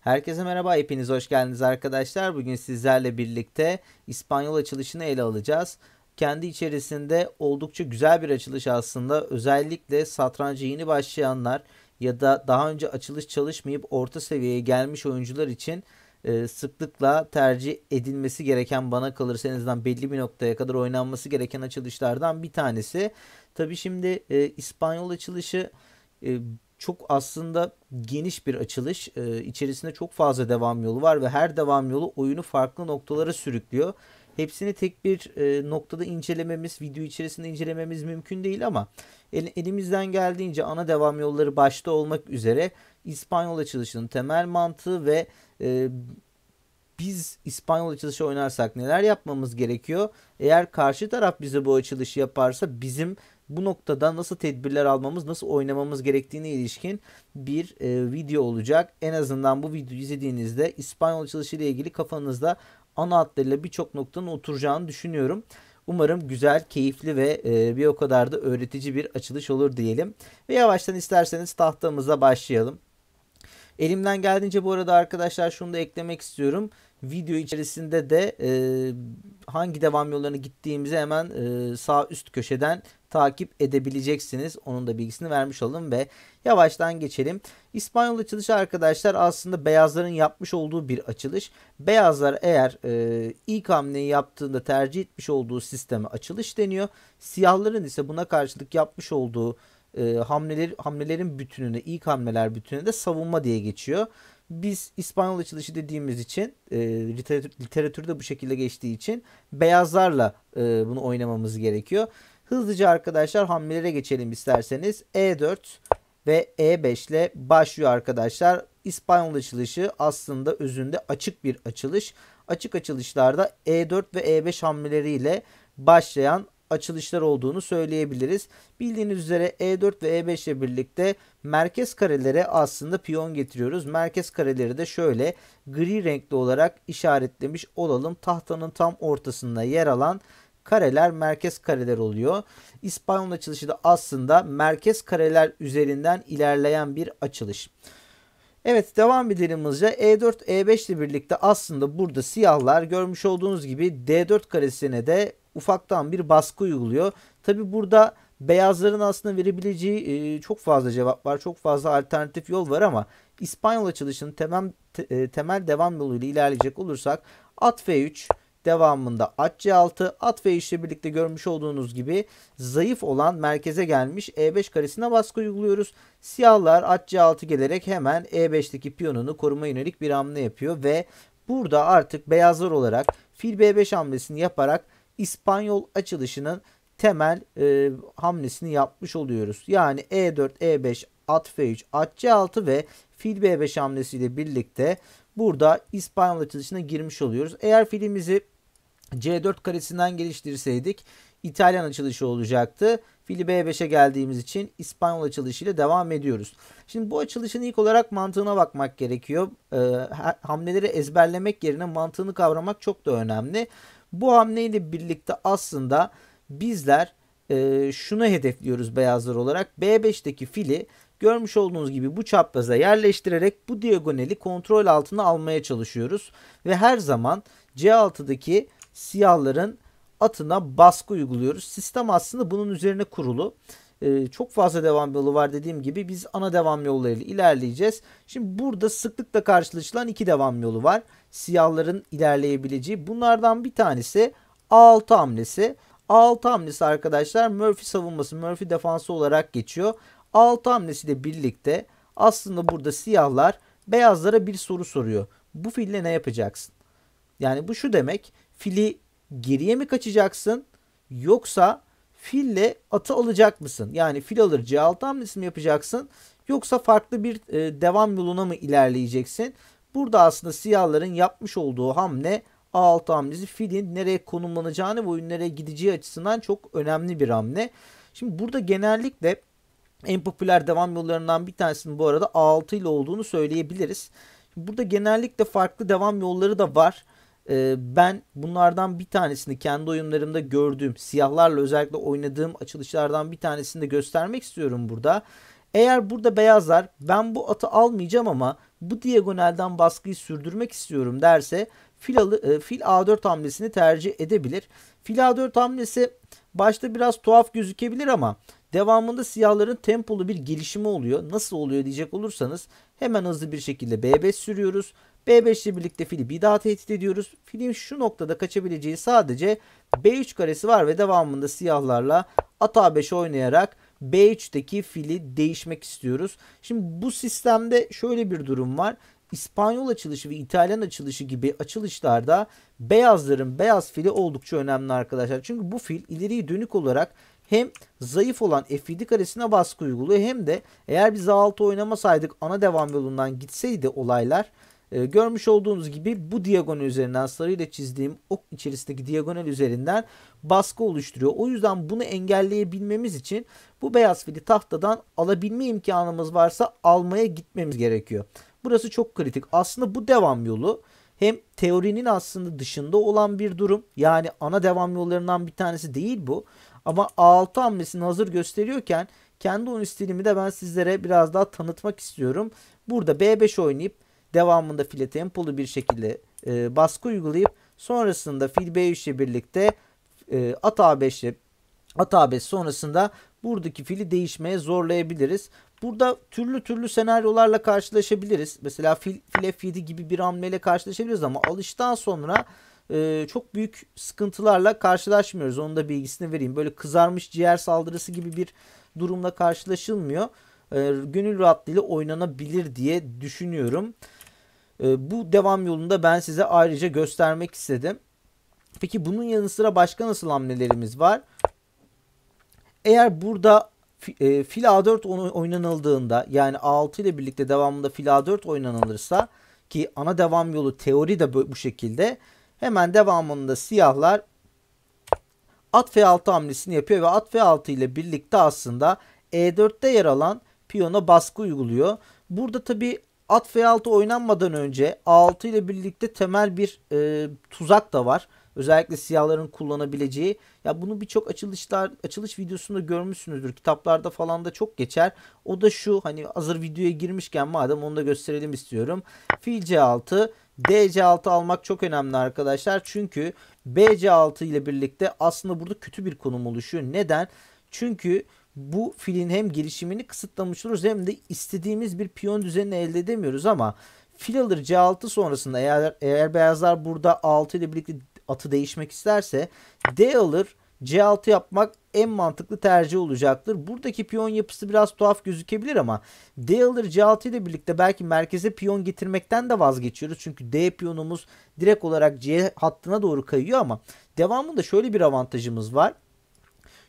Herkese merhaba, hepiniz hoş geldiniz arkadaşlar. Bugün sizlerle birlikte İspanyol açılışını ele alacağız. Kendi içerisinde oldukça güzel bir açılış aslında. Özellikle satranca yeni başlayanlar ya da daha önce açılış çalışmayıp orta seviyeye gelmiş oyuncular için e, sıklıkla tercih edilmesi gereken bana kalırsa en azından belli bir noktaya kadar oynanması gereken açılışlardan bir tanesi. Tabi şimdi e, İspanyol açılışı e, çok aslında geniş bir açılış. E, içerisinde çok fazla devam yolu var ve her devam yolu oyunu farklı noktalara sürüklüyor. Hepsini tek bir e, noktada incelememiz, video içerisinde incelememiz mümkün değil ama el, elimizden geldiğince ana devam yolları başta olmak üzere İspanyol açılışının temel mantığı ve e, biz İspanyol açılışı oynarsak neler yapmamız gerekiyor? Eğer karşı taraf bize bu açılışı yaparsa bizim bu noktada nasıl tedbirler almamız, nasıl oynamamız gerektiğine ilişkin bir e, video olacak. En azından bu videoyu izlediğinizde İspanyol açılışı ile ilgili kafanızda ana hatlarıyla birçok noktanın oturacağını düşünüyorum. Umarım güzel, keyifli ve e, bir o kadar da öğretici bir açılış olur diyelim. Ve yavaştan isterseniz tahtamıza başlayalım. Elimden geldiğince bu arada arkadaşlar şunu da eklemek istiyorum video içerisinde de e, hangi devam yollarına gittiğimizi hemen e, sağ üst köşeden takip edebileceksiniz. Onun da bilgisini vermiş olalım ve yavaştan geçelim. İspanyol açılışı arkadaşlar aslında beyazların yapmış olduğu bir açılış. Beyazlar eğer e, ilk hamleyi yaptığında tercih etmiş olduğu sisteme açılış deniyor. Siyahların ise buna karşılık yapmış olduğu e, hamleler hamlelerin bütününe ilk hamleler bütününe de savunma diye geçiyor. Biz İspanyol açılışı dediğimiz için e, literatür, literatürde bu şekilde geçtiği için beyazlarla e, bunu oynamamız gerekiyor. Hızlıca arkadaşlar hamlelere geçelim isterseniz. E4 ve E5 ile başlıyor arkadaşlar. İspanyol açılışı aslında özünde açık bir açılış. Açık açılışlarda E4 ve E5 hamleleriyle başlayan açılışlar olduğunu söyleyebiliriz. Bildiğiniz üzere E4 ve E5 ile birlikte merkez karelere aslında piyon getiriyoruz. Merkez kareleri de şöyle gri renkli olarak işaretlemiş olalım. Tahtanın tam ortasında yer alan kareler merkez kareler oluyor. İspanyol açılışı da aslında merkez kareler üzerinden ilerleyen bir açılış. Evet devam edelim hızlıca. E4, E5 ile birlikte aslında burada siyahlar görmüş olduğunuz gibi D4 karesine de ufaktan bir baskı uyguluyor. Tabi burada beyazların aslında verebileceği e, çok fazla cevap var. Çok fazla alternatif yol var ama İspanyol açılışının temel, te, e, temel devam yoluyla ilerleyecek olursak at F3 devamında at C6 at ve 3 birlikte görmüş olduğunuz gibi zayıf olan merkeze gelmiş E5 karesine baskı uyguluyoruz. Siyahlar at C6 gelerek hemen E5'teki piyonunu koruma yönelik bir hamle yapıyor ve burada artık beyazlar olarak fil B5 hamlesini yaparak İspanyol açılışının temel e, hamlesini yapmış oluyoruz. Yani E4, E5, at F3, at C6 ve fil B5 hamlesiyle birlikte burada İspanyol açılışına girmiş oluyoruz. Eğer filimizi C4 karesinden geliştirseydik İtalyan açılışı olacaktı. Fili B5'e geldiğimiz için İspanyol açılışıyla devam ediyoruz. Şimdi bu açılışın ilk olarak mantığına bakmak gerekiyor. E, hamleleri ezberlemek yerine mantığını kavramak çok da önemli. Bu hamleyle birlikte aslında bizler e, şunu hedefliyoruz beyazlar olarak. B5'teki fili görmüş olduğunuz gibi bu çapraza yerleştirerek bu diagonali kontrol altına almaya çalışıyoruz. Ve her zaman C6'daki siyahların atına baskı uyguluyoruz. Sistem aslında bunun üzerine kurulu. Ee, çok fazla devam yolu var dediğim gibi biz ana devam yollarıyla ilerleyeceğiz. Şimdi burada sıklıkla karşılaşılan iki devam yolu var. Siyahların ilerleyebileceği. Bunlardan bir tanesi A6 hamlesi. A6 hamlesi arkadaşlar Murphy savunması, Murphy defansı olarak geçiyor. A6 hamlesiyle birlikte aslında burada siyahlar beyazlara bir soru soruyor. Bu fille ne yapacaksın? Yani bu şu demek fili geriye mi kaçacaksın yoksa fille atı alacak mısın? Yani fil alır C6 hamlesi mi yapacaksın? Yoksa farklı bir e, devam yoluna mı ilerleyeceksin? Burada aslında siyahların yapmış olduğu hamle A6 hamlesi filin nereye konumlanacağını ve oyun nereye gideceği açısından çok önemli bir hamle. Şimdi burada genellikle en popüler devam yollarından bir tanesinin bu arada A6 ile olduğunu söyleyebiliriz. Burada genellikle farklı devam yolları da var e, ben bunlardan bir tanesini kendi oyunlarımda gördüğüm siyahlarla özellikle oynadığım açılışlardan bir tanesini de göstermek istiyorum burada. Eğer burada beyazlar ben bu atı almayacağım ama bu diagonalden baskıyı sürdürmek istiyorum derse e, fil, alı, fil A4 hamlesini tercih edebilir. Fil A4 hamlesi başta biraz tuhaf gözükebilir ama devamında siyahların tempolu bir gelişimi oluyor. Nasıl oluyor diyecek olursanız hemen hızlı bir şekilde B5 sürüyoruz. B5 ile birlikte fili bir daha tehdit ediyoruz. Filin şu noktada kaçabileceği sadece B3 karesi var ve devamında siyahlarla at A5 oynayarak B3'teki fili değişmek istiyoruz. Şimdi bu sistemde şöyle bir durum var. İspanyol açılışı ve İtalyan açılışı gibi açılışlarda beyazların beyaz fili oldukça önemli arkadaşlar. Çünkü bu fil ileriye dönük olarak hem zayıf olan F7 karesine baskı uyguluyor hem de eğer biz A6 oynamasaydık ana devam yolundan gitseydi olaylar e, görmüş olduğunuz gibi bu diagonal üzerinden sarıyla çizdiğim ok içerisindeki diagonal üzerinden baskı oluşturuyor. O yüzden bunu engelleyebilmemiz için bu beyaz fili tahtadan alabilme imkanımız varsa almaya gitmemiz gerekiyor. Burası çok kritik. Aslında bu devam yolu hem teorinin aslında dışında olan bir durum. Yani ana devam yollarından bir tanesi değil bu. Ama A6 hamlesini hazır gösteriyorken kendi oyun stilimi de ben sizlere biraz daha tanıtmak istiyorum. Burada B5 oynayıp Devamında file tempolu bir şekilde e, baskı uygulayıp sonrasında fil B3 ile birlikte e, at A5 ile at A5 sonrasında buradaki fili değişmeye zorlayabiliriz. Burada türlü türlü senaryolarla karşılaşabiliriz. Mesela fil, fil F7 gibi bir hamleyle karşılaşabiliriz ama alıştan sonra e, çok büyük sıkıntılarla karşılaşmıyoruz. Onun da bilgisini vereyim. Böyle kızarmış ciğer saldırısı gibi bir durumla karşılaşılmıyor. E, gönül rahatlığıyla oynanabilir diye düşünüyorum. Ee, bu devam yolunda ben size ayrıca göstermek istedim. Peki bunun yanı sıra başka nasıl hamlelerimiz var? Eğer burada e, fil A4 oynanıldığında yani A6 ile birlikte devamında fil A4 oynanılırsa ki ana devam yolu teori de bu şekilde hemen devamında siyahlar at F6 hamlesini yapıyor ve at F6 ile birlikte aslında E4'te yer alan piyona baskı uyguluyor. Burada tabi at f6 oynanmadan önce a6 ile birlikte temel bir e, tuzak da var. Özellikle siyahların kullanabileceği. Ya bunu birçok açılışlar açılış videosunda görmüşsünüzdür. Kitaplarda falan da çok geçer. O da şu hani hazır videoya girmişken madem onu da gösterelim istiyorum. Fil c6 DC6 almak çok önemli arkadaşlar. Çünkü BC6 ile birlikte aslında burada kötü bir konum oluşuyor. Neden? Çünkü bu filin hem gelişimini kısıtlamış oluruz hem de istediğimiz bir piyon düzenini elde edemiyoruz ama fil alır C6 sonrasında eğer, eğer beyazlar burada 6 ile birlikte atı değişmek isterse D alır C6 yapmak en mantıklı tercih olacaktır. Buradaki piyon yapısı biraz tuhaf gözükebilir ama D alır C6 ile birlikte belki merkeze piyon getirmekten de vazgeçiyoruz. Çünkü D piyonumuz direkt olarak C hattına doğru kayıyor ama devamında şöyle bir avantajımız var.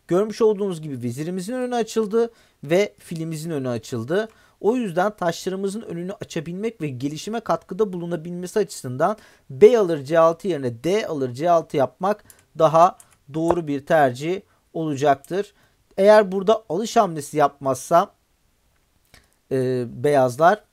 Görmüş olduğunuz gibi vizirimizin önü açıldı ve filimizin önü açıldı. O yüzden taşlarımızın önünü açabilmek ve gelişime katkıda bulunabilmesi açısından B alır C6 yerine D alır C6 yapmak daha doğru bir tercih olacaktır. Eğer burada alış hamlesi yapmazsa e, beyazlar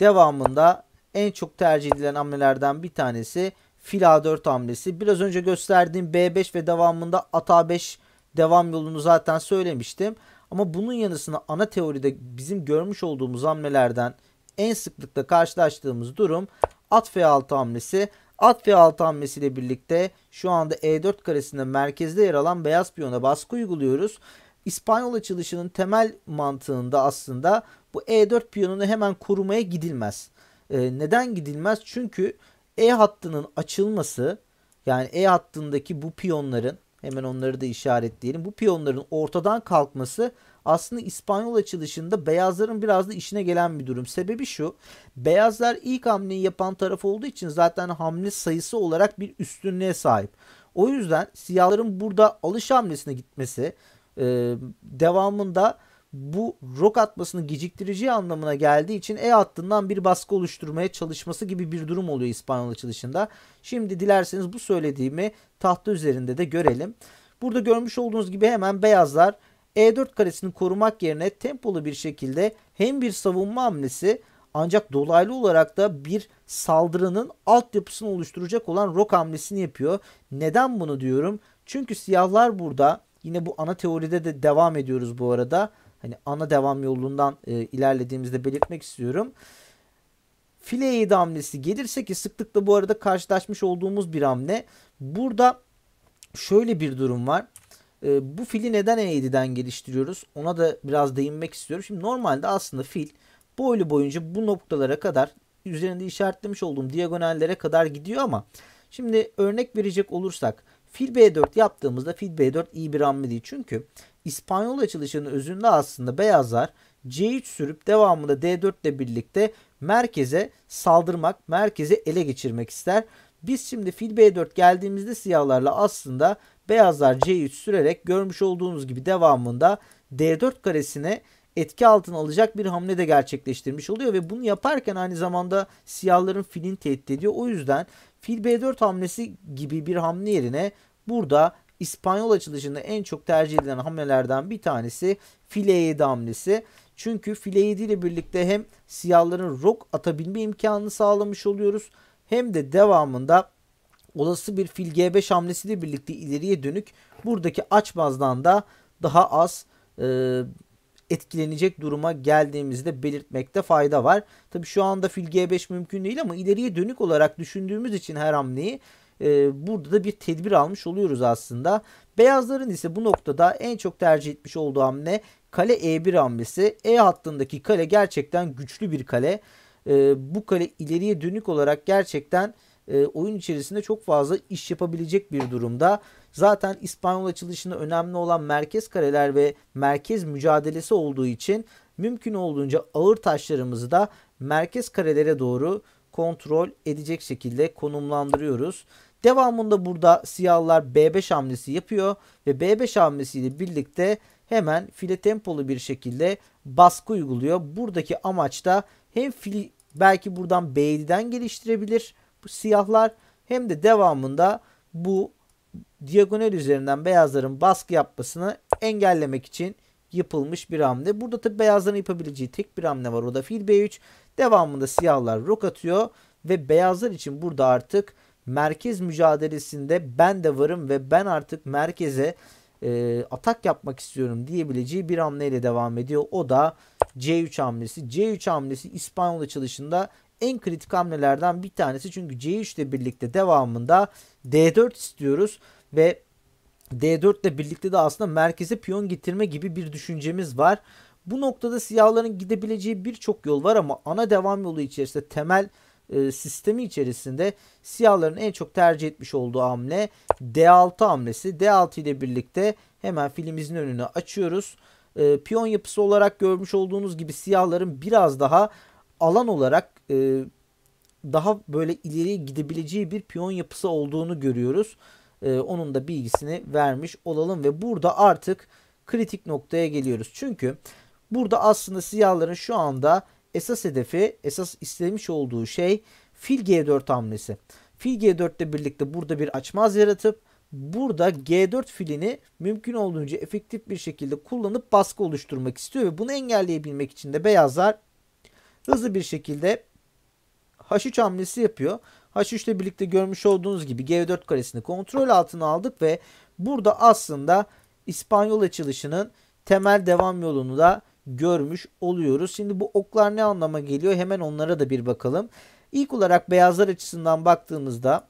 devamında en çok tercih edilen hamlelerden bir tanesi fil A4 hamlesi. Biraz önce gösterdiğim B5 ve devamında at A5 devam yolunu zaten söylemiştim. Ama bunun yanısına ana teoride bizim görmüş olduğumuz hamlelerden en sıklıkla karşılaştığımız durum at F6 hamlesi. At F6 hamlesiyle birlikte şu anda E4 karesinde merkezde yer alan beyaz piyona baskı uyguluyoruz. İspanyol açılışının temel mantığında aslında bu E4 piyonunu hemen korumaya gidilmez. E, neden gidilmez? Çünkü E hattının açılması yani E hattındaki bu piyonların Hemen onları da işaretleyelim. Bu piyonların ortadan kalkması aslında İspanyol açılışında beyazların biraz da işine gelen bir durum. Sebebi şu. Beyazlar ilk hamleyi yapan taraf olduğu için zaten hamle sayısı olarak bir üstünlüğe sahip. O yüzden siyahların burada alış hamlesine gitmesi e, devamında bu rok atmasını geciktireceği anlamına geldiği için E hattından bir baskı oluşturmaya çalışması gibi bir durum oluyor İspanyol açılışında. Şimdi dilerseniz bu söylediğimi tahta üzerinde de görelim. Burada görmüş olduğunuz gibi hemen beyazlar E4 karesini korumak yerine tempolu bir şekilde hem bir savunma hamlesi ancak dolaylı olarak da bir saldırının altyapısını oluşturacak olan rok hamlesini yapıyor. Neden bunu diyorum? Çünkü siyahlar burada yine bu ana teoride de devam ediyoruz bu arada hani ana devam yolundan e, ilerlediğimizde belirtmek istiyorum. File 7 hamlesi gelirse ki sıklıkla bu arada karşılaşmış olduğumuz bir hamle. Burada şöyle bir durum var. E, bu fili neden E7'den geliştiriyoruz? Ona da biraz değinmek istiyorum. Şimdi normalde aslında fil boylu boyunca bu noktalara kadar üzerinde işaretlemiş olduğum diagonallere kadar gidiyor ama şimdi örnek verecek olursak fil B4 yaptığımızda fil B4 iyi bir hamle değil. Çünkü İspanyol açılışının özünde aslında beyazlar C3 sürüp devamında D4 ile birlikte merkeze saldırmak, merkeze ele geçirmek ister. Biz şimdi fil B4 geldiğimizde siyahlarla aslında beyazlar C3 sürerek görmüş olduğunuz gibi devamında D4 karesine etki altına alacak bir hamle de gerçekleştirmiş oluyor ve bunu yaparken aynı zamanda siyahların filin tehdit ediyor. O yüzden fil B4 hamlesi gibi bir hamle yerine burada İspanyol açılışında en çok tercih edilen hamlelerden bir tanesi file 7 hamlesi. Çünkü file 7 ile birlikte hem siyahların rok atabilme imkanını sağlamış oluyoruz hem de devamında olası bir fil G5 hamlesiyle birlikte ileriye dönük buradaki açmazdan da daha az e, etkilenecek duruma geldiğimizde belirtmekte fayda var. Tabi şu anda fil G5 mümkün değil ama ileriye dönük olarak düşündüğümüz için her hamleyi ee, burada da bir tedbir almış oluyoruz aslında. Beyazların ise bu noktada en çok tercih etmiş olduğu hamle kale E1 hamlesi. E hattındaki kale gerçekten güçlü bir kale. Ee, bu kale ileriye dönük olarak gerçekten e, oyun içerisinde çok fazla iş yapabilecek bir durumda. Zaten İspanyol açılışında önemli olan merkez kareler ve merkez mücadelesi olduğu için mümkün olduğunca ağır taşlarımızı da merkez karelere doğru kontrol edecek şekilde konumlandırıyoruz. Devamında burada siyahlar B5 hamlesi yapıyor ve B5 hamlesiyle birlikte hemen file tempolu bir şekilde baskı uyguluyor. Buradaki amaç da hem fil belki buradan B7'den geliştirebilir bu siyahlar hem de devamında bu diagonal üzerinden beyazların baskı yapmasını engellemek için yapılmış bir hamle. Burada tabi beyazların yapabileceği tek bir hamle var. O da fil B3. Devamında siyahlar rok atıyor ve beyazlar için burada artık merkez mücadelesinde ben de varım ve ben artık merkeze e, atak yapmak istiyorum diyebileceği bir hamleyle devam ediyor. O da C3 hamlesi. C3 hamlesi İspanyol açılışında en kritik hamlelerden bir tanesi. Çünkü C3 ile birlikte devamında D4 istiyoruz ve D4 ile birlikte de aslında merkeze piyon getirme gibi bir düşüncemiz var. Bu noktada siyahların gidebileceği birçok yol var ama ana devam yolu içerisinde temel e, sistemi içerisinde siyahların en çok tercih etmiş olduğu hamle D6 hamlesi. D6 ile birlikte hemen filimizin önünü açıyoruz. E, piyon yapısı olarak görmüş olduğunuz gibi siyahların biraz daha alan olarak e, daha böyle ileri gidebileceği bir piyon yapısı olduğunu görüyoruz. E, onun da bilgisini vermiş olalım ve burada artık kritik noktaya geliyoruz. Çünkü burada aslında siyahların şu anda esas hedefi, esas istemiş olduğu şey fil G4 hamlesi. Fil G4 ile birlikte burada bir açmaz yaratıp burada G4 filini mümkün olduğunca efektif bir şekilde kullanıp baskı oluşturmak istiyor ve bunu engelleyebilmek için de beyazlar hızlı bir şekilde H3 hamlesi yapıyor. H3 ile birlikte görmüş olduğunuz gibi G4 karesini kontrol altına aldık ve burada aslında İspanyol açılışının temel devam yolunu da görmüş oluyoruz. Şimdi bu oklar ne anlama geliyor? Hemen onlara da bir bakalım. İlk olarak beyazlar açısından baktığımızda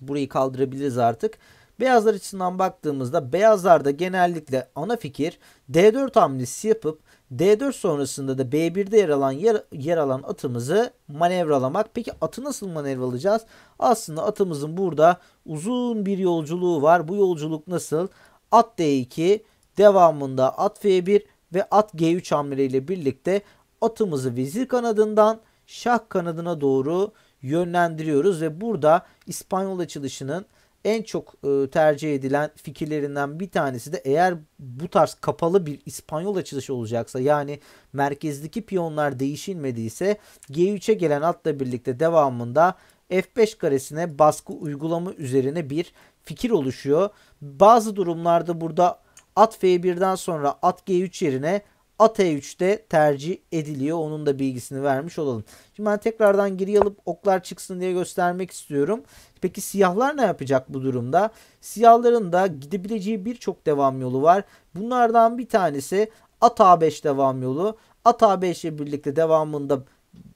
burayı kaldırabiliriz artık. Beyazlar açısından baktığımızda beyazlarda genellikle ana fikir D4 hamlesi yapıp D4 sonrasında da B1'de yer alan yer, yer alan atımızı manevralamak. Peki atı nasıl manevralayacağız? Aslında atımızın burada uzun bir yolculuğu var. Bu yolculuk nasıl? At D2 devamında at F1 ve at G3 hamleyle birlikte atımızı vezir kanadından şah kanadına doğru yönlendiriyoruz ve burada İspanyol açılışının en çok e, tercih edilen fikirlerinden bir tanesi de eğer bu tarz kapalı bir İspanyol açılışı olacaksa yani merkezdeki piyonlar değişilmediyse G3'e gelen atla birlikte devamında F5 karesine baskı uygulama üzerine bir fikir oluşuyor. Bazı durumlarda burada At F1'den sonra at G3 yerine at E3'te tercih ediliyor. Onun da bilgisini vermiş olalım. Şimdi ben tekrardan geri alıp oklar çıksın diye göstermek istiyorum. Peki siyahlar ne yapacak bu durumda? Siyahların da gidebileceği birçok devam yolu var. Bunlardan bir tanesi at A5 devam yolu. At A5 ile birlikte devamında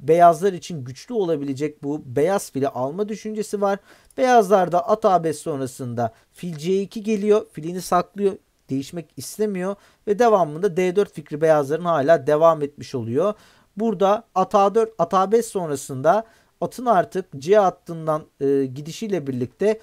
beyazlar için güçlü olabilecek bu beyaz fili alma düşüncesi var. Beyazlar da at A5 sonrasında fil C2 geliyor. Filini saklıyor değişmek istemiyor ve devamında D4 fikri beyazların hala devam etmiş oluyor. Burada at A4 at A5 sonrasında atın artık C hattından e, gidişiyle birlikte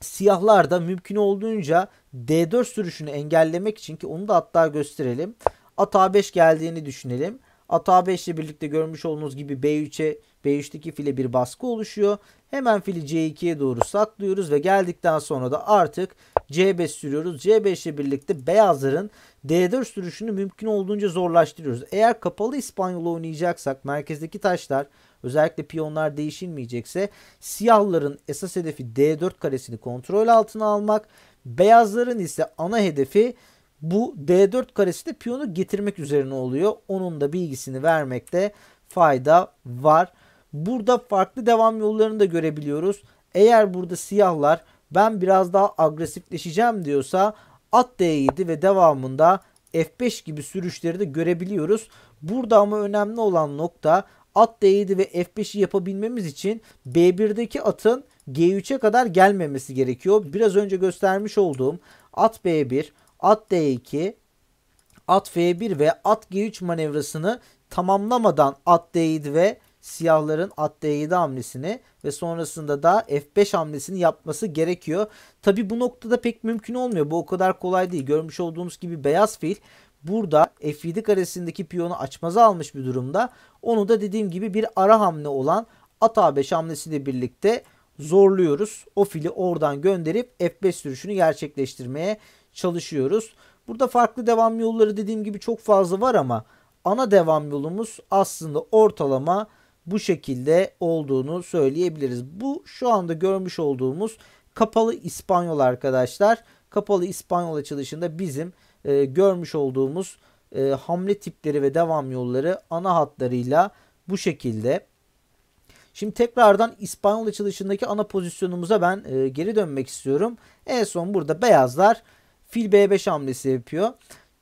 siyahlar da mümkün olduğunca D4 sürüşünü engellemek için ki onu da hatta gösterelim. At A5 geldiğini düşünelim. At A5 ile birlikte görmüş olduğunuz gibi B3'e B3'teki file bir baskı oluşuyor. Hemen fili C2'ye doğru saklıyoruz ve geldikten sonra da artık C5 sürüyoruz. C5 ile birlikte beyazların D4 sürüşünü mümkün olduğunca zorlaştırıyoruz. Eğer kapalı İspanyol oynayacaksak merkezdeki taşlar özellikle piyonlar değişilmeyecekse siyahların esas hedefi D4 karesini kontrol altına almak. Beyazların ise ana hedefi bu D4 karesi de piyonu getirmek üzerine oluyor. Onun da bilgisini vermekte fayda var. Burada farklı devam yollarını da görebiliyoruz. Eğer burada siyahlar ben biraz daha agresifleşeceğim diyorsa at D7 ve devamında F5 gibi sürüşleri de görebiliyoruz. Burada ama önemli olan nokta at D7 ve F5'i yapabilmemiz için B1'deki atın G3'e kadar gelmemesi gerekiyor. Biraz önce göstermiş olduğum at B1, at D2, at F1 ve at G3 manevrasını tamamlamadan at D7 ve siyahların at D7 hamlesini ve sonrasında da F5 hamlesini yapması gerekiyor. Tabi bu noktada pek mümkün olmuyor. Bu o kadar kolay değil. Görmüş olduğunuz gibi beyaz fil burada F7 karesindeki piyonu açmaza almış bir durumda. Onu da dediğim gibi bir ara hamle olan at A5 hamlesiyle birlikte zorluyoruz. O fili oradan gönderip F5 sürüşünü gerçekleştirmeye çalışıyoruz. Burada farklı devam yolları dediğim gibi çok fazla var ama ana devam yolumuz aslında ortalama bu şekilde olduğunu söyleyebiliriz. Bu şu anda görmüş olduğumuz kapalı İspanyol arkadaşlar. Kapalı İspanyol açılışında bizim e, görmüş olduğumuz e, hamle tipleri ve devam yolları ana hatlarıyla bu şekilde. Şimdi tekrardan İspanyol açılışındaki ana pozisyonumuza ben e, geri dönmek istiyorum. En son burada beyazlar fil B5 hamlesi yapıyor.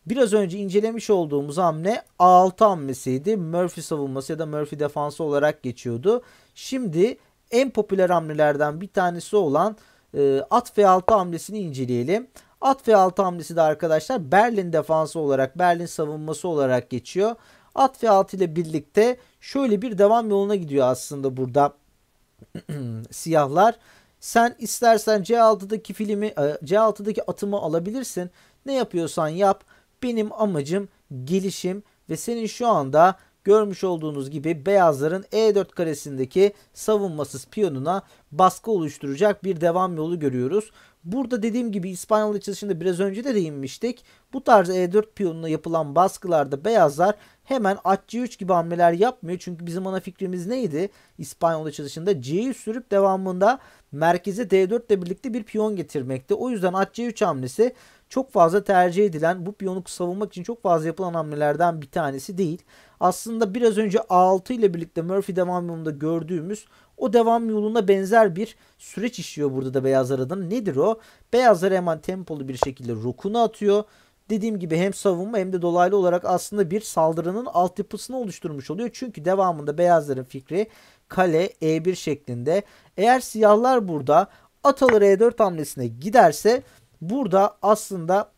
Biraz önce incelemiş olduğumuz hamle A6 hamlesiydi. Murphy savunması ya da Murphy defansı olarak geçiyordu. Şimdi en popüler hamlelerden bir tanesi olan e, at F6 hamlesini inceleyelim. At F6 hamlesi de arkadaşlar Berlin defansı olarak, Berlin savunması olarak geçiyor. At F6 ile birlikte şöyle bir devam yoluna gidiyor aslında burada siyahlar. Sen istersen C6'daki filmi e, C6'daki atımı alabilirsin. Ne yapıyorsan yap. Benim amacım gelişim ve senin şu anda görmüş olduğunuz gibi beyazların E4 karesindeki savunmasız piyonuna baskı oluşturacak bir devam yolu görüyoruz. Burada dediğim gibi İspanyol açılışında biraz önce de değinmiştik. Bu tarz E4 piyonuna yapılan baskılarda beyazlar hemen at C3 gibi hamleler yapmıyor. Çünkü bizim ana fikrimiz neydi? İspanyol açılışında C'yi sürüp devamında merkeze D4 ile birlikte bir piyon getirmekte. O yüzden at C3 hamlesi çok fazla tercih edilen bu piyonu savunmak için çok fazla yapılan hamlelerden bir tanesi değil. Aslında biraz önce A6 ile birlikte Murphy devam yolunda gördüğümüz o devam yoluna benzer bir süreç işliyor burada da beyazlar adına. Nedir o? Beyazlar hemen tempolu bir şekilde rokunu atıyor dediğim gibi hem savunma hem de dolaylı olarak aslında bir saldırının altyapısını oluşturmuş oluyor. Çünkü devamında beyazların fikri kale E1 şeklinde. Eğer siyahlar burada ataları E4 hamlesine giderse Burada aslında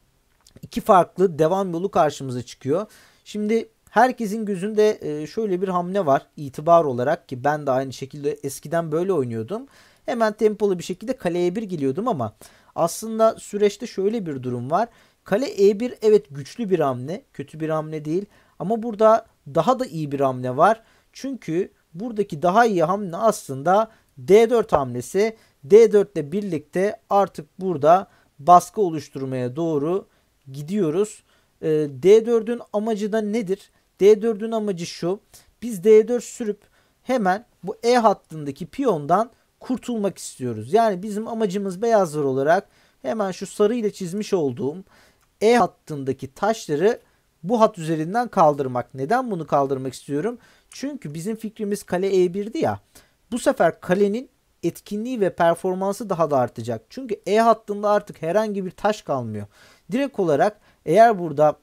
iki farklı devam yolu karşımıza çıkıyor. Şimdi herkesin gözünde e, şöyle bir hamle var itibar olarak ki ben de aynı şekilde eskiden böyle oynuyordum. Hemen tempolu bir şekilde kaleye bir geliyordum ama aslında süreçte şöyle bir durum var. Kale E1 evet güçlü bir hamle, kötü bir hamle değil ama burada daha da iyi bir hamle var. Çünkü buradaki daha iyi hamle aslında D4 hamlesi. D4 ile birlikte artık burada baskı oluşturmaya doğru gidiyoruz. Ee, D4'ün amacı da nedir? D4'ün amacı şu. Biz D4 sürüp hemen bu E hattındaki piyondan kurtulmak istiyoruz. Yani bizim amacımız beyazlar olarak hemen şu sarı ile çizmiş olduğum E hattındaki taşları bu hat üzerinden kaldırmak. Neden bunu kaldırmak istiyorum? Çünkü bizim fikrimiz kale E1'di ya. Bu sefer kalenin etkinliği ve performansı daha da artacak. Çünkü E hattında artık herhangi bir taş kalmıyor. Direkt olarak eğer burada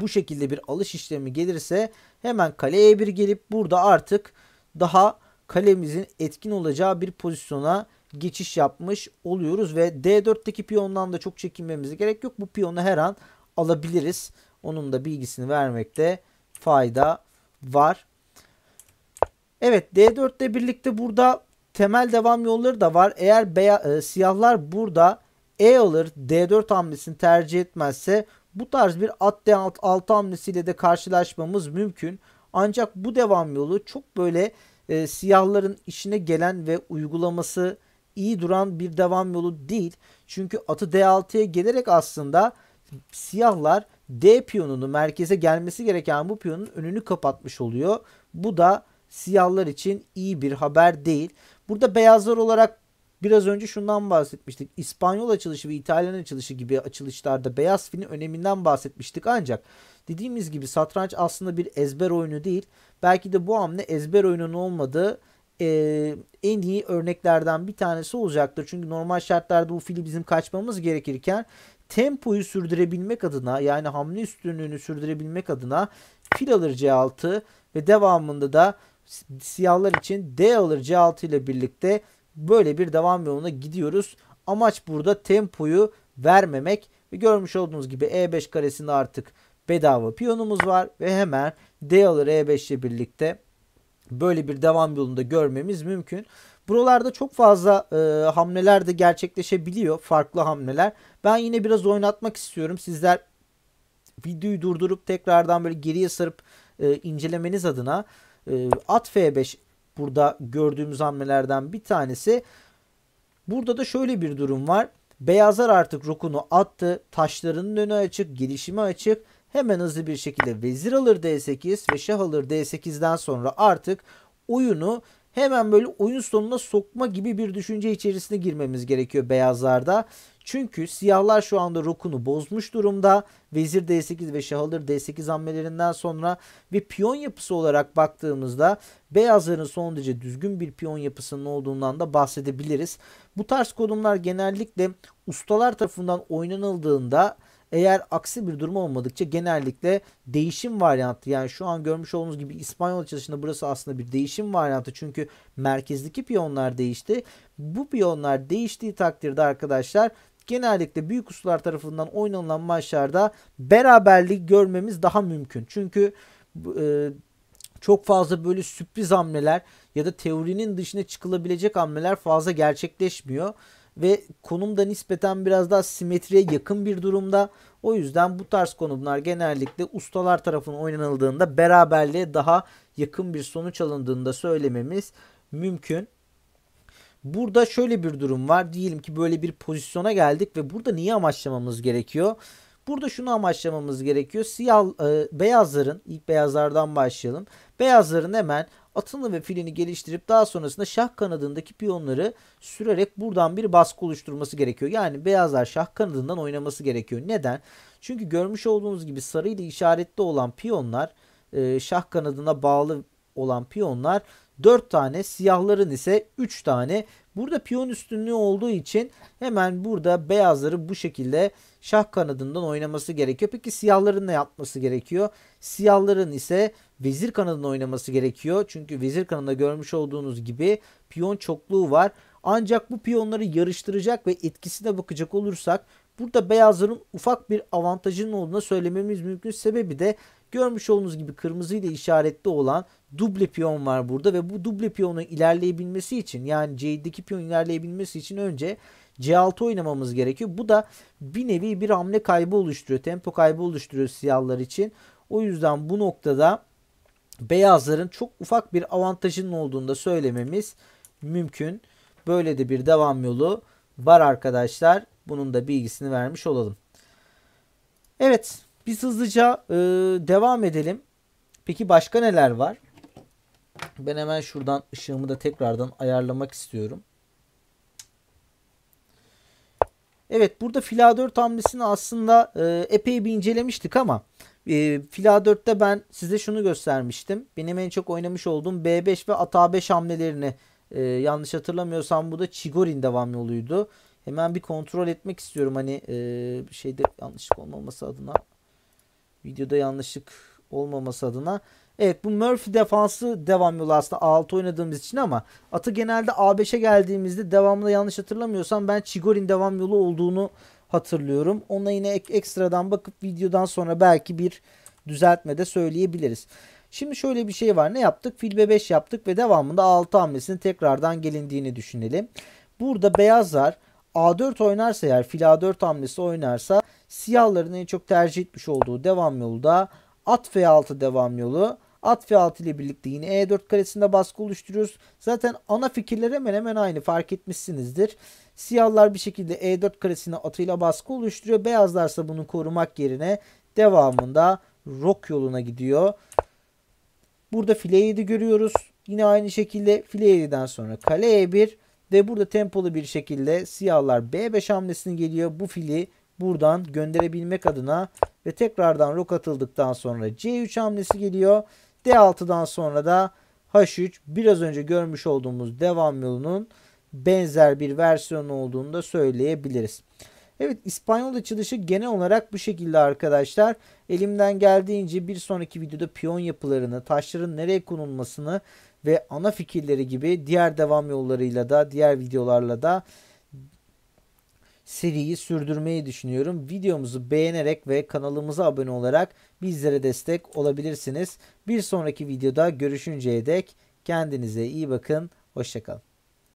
bu şekilde bir alış işlemi gelirse hemen kale E1 gelip burada artık daha kalemizin etkin olacağı bir pozisyona geçiş yapmış oluyoruz ve D4'teki piyondan da çok çekinmemize gerek yok. Bu piyonu her an alabiliriz. Onun da bilgisini vermekte fayda var. Evet d 4te birlikte burada temel devam yolları da var. Eğer beya, e, siyahlar burada E alır D4 hamlesini tercih etmezse bu tarz bir at D6 hamlesiyle de karşılaşmamız mümkün. Ancak bu devam yolu çok böyle e, siyahların işine gelen ve uygulaması iyi duran bir devam yolu değil. Çünkü atı D6'ya gelerek aslında siyahlar D piyonunu merkeze gelmesi gereken bu piyonun önünü kapatmış oluyor. Bu da siyahlar için iyi bir haber değil. Burada beyazlar olarak biraz önce şundan bahsetmiştik. İspanyol açılışı ve İtalyan açılışı gibi açılışlarda beyaz filin öneminden bahsetmiştik. Ancak dediğimiz gibi satranç aslında bir ezber oyunu değil. Belki de bu hamle ezber oyunun olmadığı e, en iyi örneklerden bir tanesi olacaktır. Çünkü normal şartlarda bu fili bizim kaçmamız gerekirken tempoyu sürdürebilmek adına yani hamle üstünlüğünü sürdürebilmek adına fil alır C6 ve devamında da siyahlar için D alır C6 ile birlikte böyle bir devam yoluna gidiyoruz. Amaç burada tempoyu vermemek ve görmüş olduğunuz gibi E5 karesinde artık bedava piyonumuz var ve hemen D alır E5 ile birlikte böyle bir devam yolunda görmemiz mümkün. Buralarda çok fazla e, hamleler de gerçekleşebiliyor. Farklı hamleler. Ben yine biraz oynatmak istiyorum. Sizler videoyu durdurup tekrardan böyle geriye sarıp e, incelemeniz adına ee, at F5 burada gördüğümüz hamlelerden bir tanesi. Burada da şöyle bir durum var. Beyazlar artık rokunu attı. Taşlarının önü açık, gelişimi açık. Hemen hızlı bir şekilde vezir alır D8 ve şah alır D8'den sonra artık oyunu hemen böyle oyun sonuna sokma gibi bir düşünce içerisine girmemiz gerekiyor beyazlarda. Çünkü siyahlar şu anda rokunu bozmuş durumda. Vezir D8 ve Şah D8 hamlelerinden sonra ve piyon yapısı olarak baktığımızda beyazların son derece düzgün bir piyon yapısının olduğundan da bahsedebiliriz. Bu tarz konumlar genellikle ustalar tarafından oynanıldığında eğer aksi bir durum olmadıkça genellikle değişim varyantı yani şu an görmüş olduğunuz gibi İspanyol açılışında burası aslında bir değişim varyantı çünkü merkezdeki piyonlar değişti. Bu piyonlar değiştiği takdirde arkadaşlar genellikle büyük ustalar tarafından oynanılan maçlarda beraberlik görmemiz daha mümkün. Çünkü e, çok fazla böyle sürpriz hamleler ya da teorinin dışına çıkılabilecek hamleler fazla gerçekleşmiyor ve konumda nispeten biraz daha simetriye yakın bir durumda. O yüzden bu tarz konumlar genellikle ustalar tarafından oynanıldığında beraberliğe daha yakın bir sonuç alındığında söylememiz mümkün. Burada şöyle bir durum var. Diyelim ki böyle bir pozisyona geldik ve burada niye amaçlamamız gerekiyor? Burada şunu amaçlamamız gerekiyor. Siyah e, beyazların ilk beyazlardan başlayalım. Beyazların hemen atını ve filini geliştirip daha sonrasında şah kanadındaki piyonları sürerek buradan bir baskı oluşturması gerekiyor. Yani beyazlar şah kanadından oynaması gerekiyor. Neden? Çünkü görmüş olduğunuz gibi sarıyla işaretli olan piyonlar e, şah kanadına bağlı olan piyonlar 4 tane siyahların ise 3 tane Burada piyon üstünlüğü olduğu için hemen burada beyazları bu şekilde şah kanadından oynaması gerekiyor. Peki siyahların ne yapması gerekiyor? Siyahların ise vezir kanadından oynaması gerekiyor. Çünkü vezir kanadında görmüş olduğunuz gibi piyon çokluğu var. Ancak bu piyonları yarıştıracak ve etkisine bakacak olursak Burada beyazların ufak bir avantajının olduğuna söylememiz mümkün. Sebebi de görmüş olduğunuz gibi kırmızı ile işaretli olan duble piyon var burada ve bu duble piyonun ilerleyebilmesi için yani C7'deki piyon ilerleyebilmesi için önce C6 oynamamız gerekiyor. Bu da bir nevi bir hamle kaybı oluşturuyor. Tempo kaybı oluşturuyor siyahlar için. O yüzden bu noktada beyazların çok ufak bir avantajının olduğunu da söylememiz mümkün. Böyle de bir devam yolu var arkadaşlar. Bunun da bilgisini vermiş olalım. Evet biz hızlıca e, devam edelim. Peki başka neler var? Ben hemen şuradan ışığımı da tekrardan ayarlamak istiyorum. Evet burada fila 4 hamlesini aslında e, epey bir incelemiştik ama e, fila 4'te ben size şunu göstermiştim. Benim en çok oynamış olduğum B5 ve ata 5 hamlelerini e, yanlış hatırlamıyorsam bu da Chigorin devam yoluydu. Hemen bir kontrol etmek istiyorum. Hani e, şeyde yanlışlık olmaması adına. Videoda yanlışlık olmaması adına. Evet bu Murphy defansı devamlı aslında A6 oynadığımız için ama atı genelde A5'e geldiğimizde devamlı yanlış hatırlamıyorsam ben Chigorin devam yolu olduğunu hatırlıyorum. Ona yine ek, ekstradan bakıp videodan sonra belki bir düzeltme de söyleyebiliriz. Şimdi şöyle bir şey var. Ne yaptık? Fil B5 yaptık ve devamında A6 hamlesinin tekrardan gelindiğini düşünelim. Burada beyazlar A4 oynarsa eğer fil A4 hamlesi oynarsa siyahların en çok tercih etmiş olduğu devam yolu da at F6 devam yolu. At F6 ile birlikte yine E4 karesinde baskı oluşturuyoruz. Zaten ana fikirler hemen hemen aynı fark etmişsinizdir. Siyahlar bir şekilde E4 karesine atıyla baskı oluşturuyor. Beyazlarsa bunu korumak yerine devamında rok yoluna gidiyor. Burada file 7 görüyoruz. Yine aynı şekilde file 7'den sonra kale E1 ve burada tempolu bir şekilde siyahlar B5 hamlesini geliyor. Bu fili buradan gönderebilmek adına ve tekrardan rok atıldıktan sonra C3 hamlesi geliyor. D6'dan sonra da H3 biraz önce görmüş olduğumuz devam yolunun benzer bir versiyonu olduğunu da söyleyebiliriz. Evet İspanyol açılışı genel olarak bu şekilde arkadaşlar. Elimden geldiğince bir sonraki videoda piyon yapılarını, taşların nereye konulmasını ve ana fikirleri gibi diğer devam yollarıyla da diğer videolarla da seriyi sürdürmeyi düşünüyorum. Videomuzu beğenerek ve kanalımıza abone olarak bizlere destek olabilirsiniz. Bir sonraki videoda görüşünceye dek kendinize iyi bakın. Hoşçakalın.